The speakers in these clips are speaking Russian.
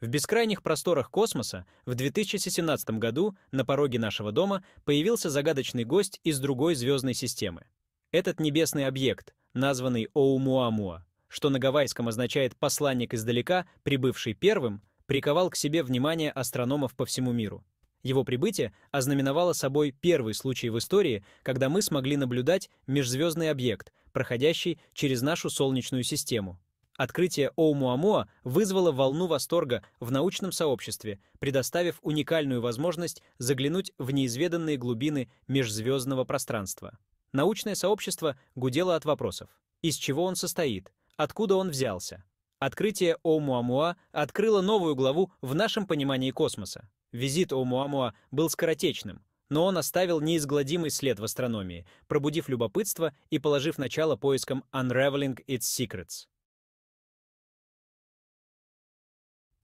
В бескрайних просторах космоса в 2017 году на пороге нашего дома появился загадочный гость из другой звездной системы. Этот небесный объект, названный Оумуамуа, что на гавайском означает «посланник издалека», прибывший первым, приковал к себе внимание астрономов по всему миру. Его прибытие ознаменовало собой первый случай в истории, когда мы смогли наблюдать межзвездный объект, проходящий через нашу Солнечную систему, Открытие Оумуамуа вызвало волну восторга в научном сообществе, предоставив уникальную возможность заглянуть в неизведанные глубины межзвездного пространства. Научное сообщество гудело от вопросов. Из чего он состоит? Откуда он взялся? Открытие Оумуамуа открыло новую главу в нашем понимании космоса. Визит Оумуамуа был скоротечным, но он оставил неизгладимый след в астрономии, пробудив любопытство и положив начало поискам Unraveling Its Secrets.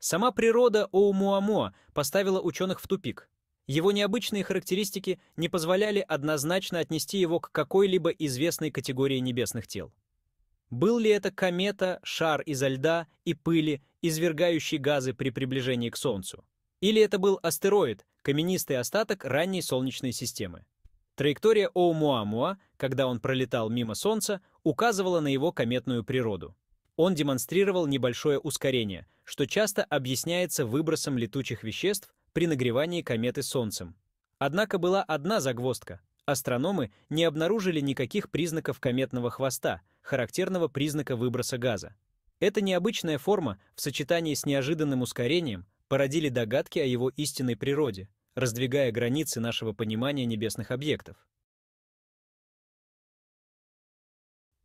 Сама природа Оумуамо поставила ученых в тупик. Его необычные характеристики не позволяли однозначно отнести его к какой-либо известной категории небесных тел. Был ли это комета, шар изо льда и пыли, извергающий газы при приближении к Солнцу? Или это был астероид, каменистый остаток ранней Солнечной системы? Траектория Оумуамуа, когда он пролетал мимо Солнца, указывала на его кометную природу. Он демонстрировал небольшое ускорение, что часто объясняется выбросом летучих веществ при нагревании кометы Солнцем. Однако была одна загвоздка. Астрономы не обнаружили никаких признаков кометного хвоста, характерного признака выброса газа. Эта необычная форма в сочетании с неожиданным ускорением породили догадки о его истинной природе, раздвигая границы нашего понимания небесных объектов.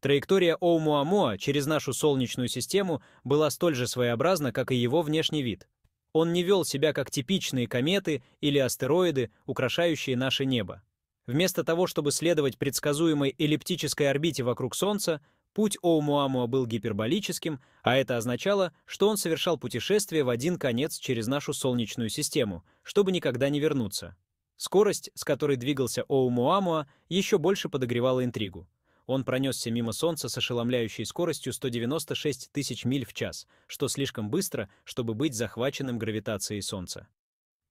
Траектория Оумуамуа через нашу Солнечную систему была столь же своеобразна, как и его внешний вид. Он не вел себя как типичные кометы или астероиды, украшающие наше небо. Вместо того, чтобы следовать предсказуемой эллиптической орбите вокруг Солнца, путь Оумуамуа был гиперболическим, а это означало, что он совершал путешествие в один конец через нашу Солнечную систему, чтобы никогда не вернуться. Скорость, с которой двигался Оумуамуа, еще больше подогревала интригу. Он пронесся мимо Солнца с ошеломляющей скоростью 196 тысяч миль в час, что слишком быстро, чтобы быть захваченным гравитацией Солнца.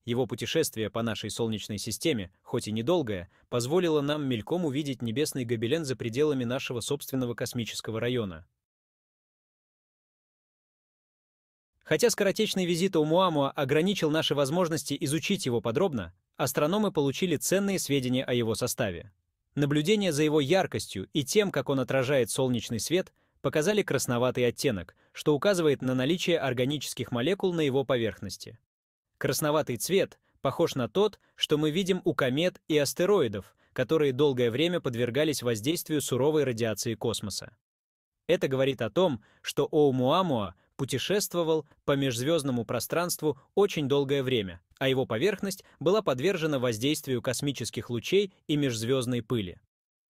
Его путешествие по нашей Солнечной системе, хоть и недолгое, позволило нам мельком увидеть небесный гобелен за пределами нашего собственного космического района. Хотя скоротечный визит Оумуамуа ограничил наши возможности изучить его подробно, астрономы получили ценные сведения о его составе. Наблюдения за его яркостью и тем, как он отражает солнечный свет, показали красноватый оттенок, что указывает на наличие органических молекул на его поверхности. Красноватый цвет похож на тот, что мы видим у комет и астероидов, которые долгое время подвергались воздействию суровой радиации космоса. Это говорит о том, что Оумуамуа путешествовал по межзвездному пространству очень долгое время, а его поверхность была подвержена воздействию космических лучей и межзвездной пыли.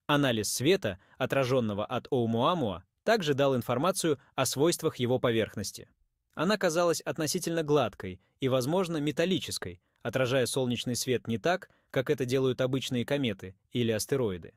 Анализ света, отраженного от Оумуамуа, также дал информацию о свойствах его поверхности. Она казалась относительно гладкой и, возможно, металлической, отражая солнечный свет не так, как это делают обычные кометы или астероиды.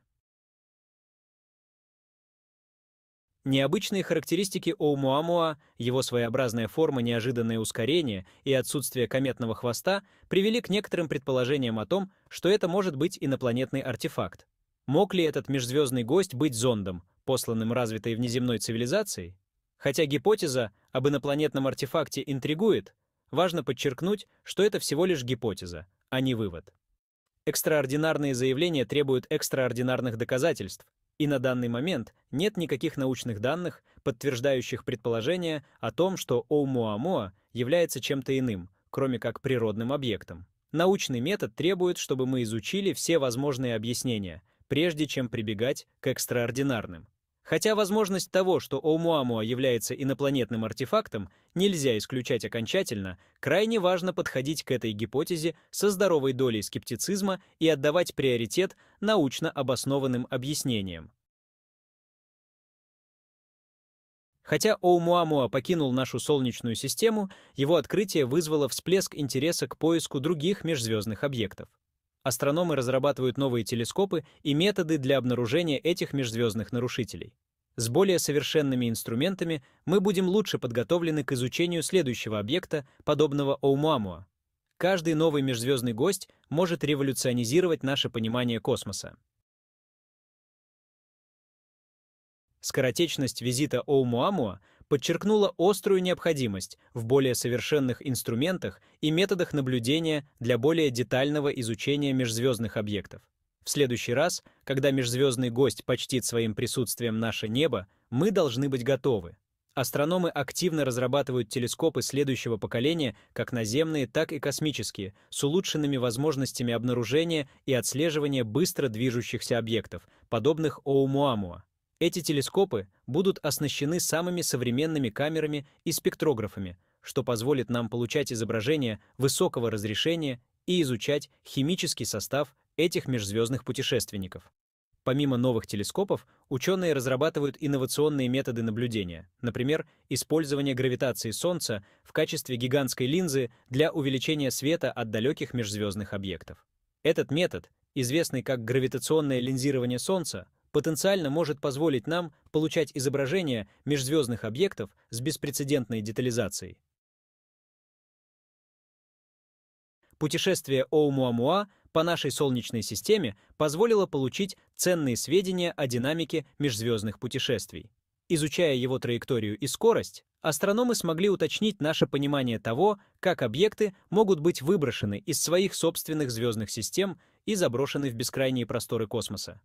Необычные характеристики Оумуамуа, его своеобразная форма, неожиданное ускорение и отсутствие кометного хвоста привели к некоторым предположениям о том, что это может быть инопланетный артефакт. Мог ли этот межзвездный гость быть зондом, посланным развитой внеземной цивилизацией? Хотя гипотеза об инопланетном артефакте интригует, важно подчеркнуть, что это всего лишь гипотеза, а не вывод. Экстраординарные заявления требуют экстраординарных доказательств, и на данный момент нет никаких научных данных, подтверждающих предположение о том, что Оумуамуа является чем-то иным, кроме как природным объектом. Научный метод требует, чтобы мы изучили все возможные объяснения, прежде чем прибегать к экстраординарным. Хотя возможность того, что Оумуамуа является инопланетным артефактом, нельзя исключать окончательно, крайне важно подходить к этой гипотезе со здоровой долей скептицизма и отдавать приоритет научно обоснованным объяснениям. Хотя Оумуамуа покинул нашу Солнечную систему, его открытие вызвало всплеск интереса к поиску других межзвездных объектов астрономы разрабатывают новые телескопы и методы для обнаружения этих межзвездных нарушителей. С более совершенными инструментами мы будем лучше подготовлены к изучению следующего объекта, подобного Оумуамуа. Каждый новый межзвездный гость может революционизировать наше понимание космоса. Скоротечность визита Оумуамуа подчеркнула острую необходимость в более совершенных инструментах и методах наблюдения для более детального изучения межзвездных объектов. В следующий раз, когда межзвездный гость почтит своим присутствием наше небо, мы должны быть готовы. Астрономы активно разрабатывают телескопы следующего поколения, как наземные, так и космические, с улучшенными возможностями обнаружения и отслеживания быстро движущихся объектов, подобных Оумуамуа. Эти телескопы будут оснащены самыми современными камерами и спектрографами, что позволит нам получать изображения высокого разрешения и изучать химический состав этих межзвездных путешественников. Помимо новых телескопов, ученые разрабатывают инновационные методы наблюдения, например, использование гравитации Солнца в качестве гигантской линзы для увеличения света от далеких межзвездных объектов. Этот метод, известный как гравитационное линзирование Солнца, потенциально может позволить нам получать изображения межзвездных объектов с беспрецедентной детализацией. Путешествие Оумуамуа по нашей Солнечной системе позволило получить ценные сведения о динамике межзвездных путешествий. Изучая его траекторию и скорость, астрономы смогли уточнить наше понимание того, как объекты могут быть выброшены из своих собственных звездных систем и заброшены в бескрайние просторы космоса.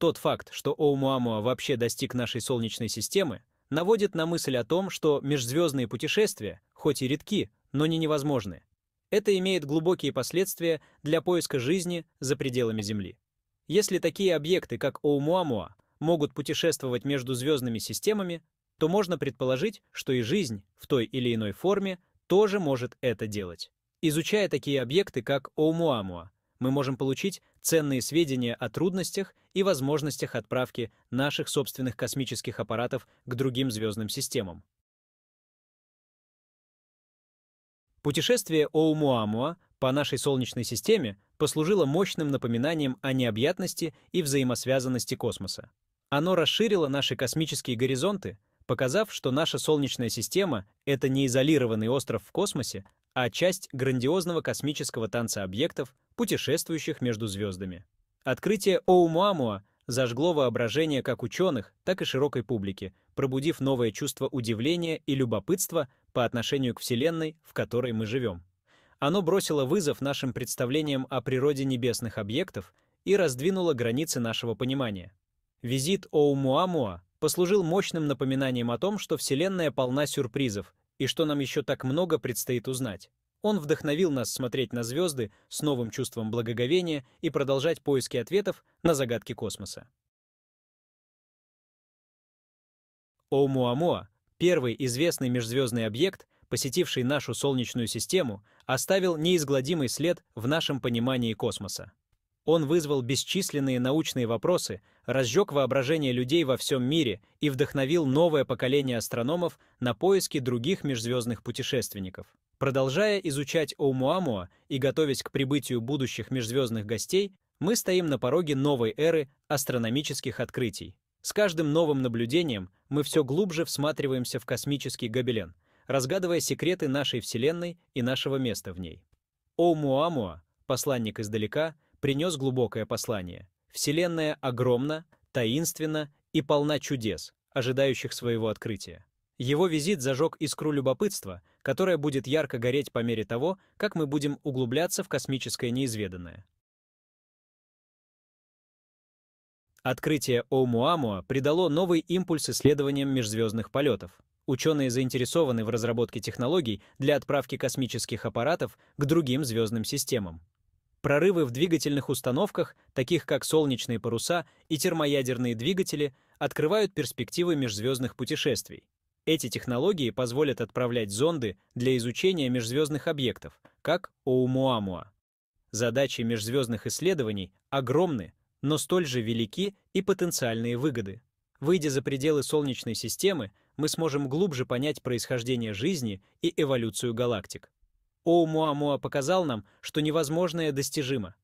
Тот факт, что Оумуамуа вообще достиг нашей Солнечной системы, наводит на мысль о том, что межзвездные путешествия, хоть и редки, но не невозможны. Это имеет глубокие последствия для поиска жизни за пределами Земли. Если такие объекты, как Оумуамуа, могут путешествовать между звездными системами, то можно предположить, что и жизнь в той или иной форме тоже может это делать. Изучая такие объекты, как Оумуамуа, мы можем получить ценные сведения о трудностях и возможностях отправки наших собственных космических аппаратов к другим звездным системам. Путешествие Оумуамуа по нашей Солнечной системе послужило мощным напоминанием о необъятности и взаимосвязанности космоса. Оно расширило наши космические горизонты, показав, что наша Солнечная система — это не изолированный остров в космосе, а часть грандиозного космического танца объектов, путешествующих между звездами. Открытие Оумуамуа зажгло воображение как ученых, так и широкой публики, пробудив новое чувство удивления и любопытства по отношению к Вселенной, в которой мы живем. Оно бросило вызов нашим представлениям о природе небесных объектов и раздвинуло границы нашего понимания. Визит Оумуамуа послужил мощным напоминанием о том, что Вселенная полна сюрпризов, и что нам еще так много предстоит узнать. Он вдохновил нас смотреть на звезды с новым чувством благоговения и продолжать поиски ответов на загадки космоса. Оумуамуа, первый известный межзвездный объект, посетивший нашу Солнечную систему, оставил неизгладимый след в нашем понимании космоса. Он вызвал бесчисленные научные вопросы, разжег воображение людей во всем мире и вдохновил новое поколение астрономов на поиски других межзвездных путешественников. Продолжая изучать Оумуамуа и готовясь к прибытию будущих межзвездных гостей, мы стоим на пороге новой эры астрономических открытий. С каждым новым наблюдением мы все глубже всматриваемся в космический гобелен, разгадывая секреты нашей Вселенной и нашего места в ней. Оумуамуа, посланник издалека — принес глубокое послание. Вселенная огромна, таинственна и полна чудес, ожидающих своего открытия. Его визит зажег искру любопытства, которая будет ярко гореть по мере того, как мы будем углубляться в космическое неизведанное. Открытие Оумуамуа придало новый импульс исследованиям межзвездных полетов. Ученые заинтересованы в разработке технологий для отправки космических аппаратов к другим звездным системам. Прорывы в двигательных установках, таких как солнечные паруса и термоядерные двигатели, открывают перспективы межзвездных путешествий. Эти технологии позволят отправлять зонды для изучения межзвездных объектов, как Оумуамуа. Задачи межзвездных исследований огромны, но столь же велики и потенциальные выгоды. Выйдя за пределы Солнечной системы, мы сможем глубже понять происхождение жизни и эволюцию галактик. Оумуамуа показал нам, что невозможное достижимо.